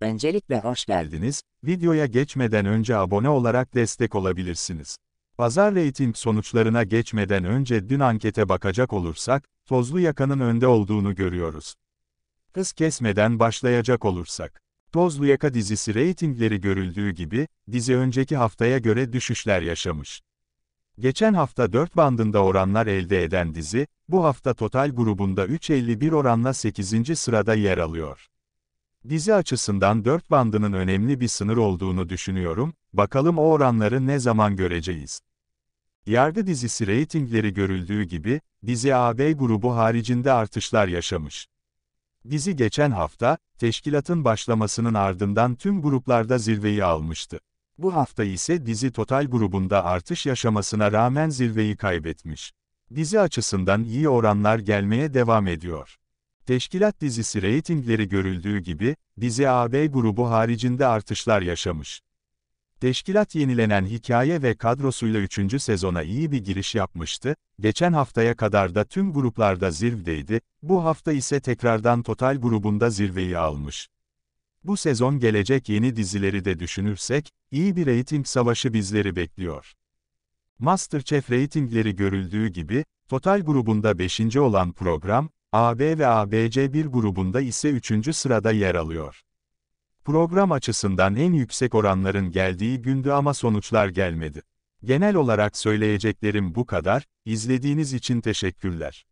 Öncelikle hoş geldiniz. Videoya geçmeden önce abone olarak destek olabilirsiniz. Pazar reyting sonuçlarına geçmeden önce dün ankete bakacak olursak, Tozlu Yaka'nın önde olduğunu görüyoruz. Hız kesmeden başlayacak olursak. Tozlu Yaka dizisi reytingleri görüldüğü gibi, dizi önceki haftaya göre düşüşler yaşamış. Geçen hafta 4 bandında oranlar elde eden dizi, bu hafta total grubunda 3.51 oranla 8. sırada yer alıyor. Dizi açısından 4 bandının önemli bir sınır olduğunu düşünüyorum, bakalım o oranları ne zaman göreceğiz. Yargı dizisi reytingleri görüldüğü gibi, dizi AB grubu haricinde artışlar yaşamış. Dizi geçen hafta, teşkilatın başlamasının ardından tüm gruplarda zirveyi almıştı. Bu hafta ise dizi total grubunda artış yaşamasına rağmen zirveyi kaybetmiş. Dizi açısından iyi oranlar gelmeye devam ediyor. Teşkilat dizisi reytingleri görüldüğü gibi, dizi AB grubu haricinde artışlar yaşamış. Teşkilat yenilenen hikaye ve kadrosuyla 3. sezona iyi bir giriş yapmıştı, geçen haftaya kadar da tüm gruplarda zirvedeydi, bu hafta ise tekrardan Total grubunda zirveyi almış. Bu sezon gelecek yeni dizileri de düşünürsek, iyi bir reyting savaşı bizleri bekliyor. Masterchef reytingleri görüldüğü gibi, Total grubunda 5. olan program, AB ve ABC bir grubunda ise üçüncü sırada yer alıyor. Program açısından en yüksek oranların geldiği gündü ama sonuçlar gelmedi. Genel olarak söyleyeceklerim bu kadar, izlediğiniz için teşekkürler.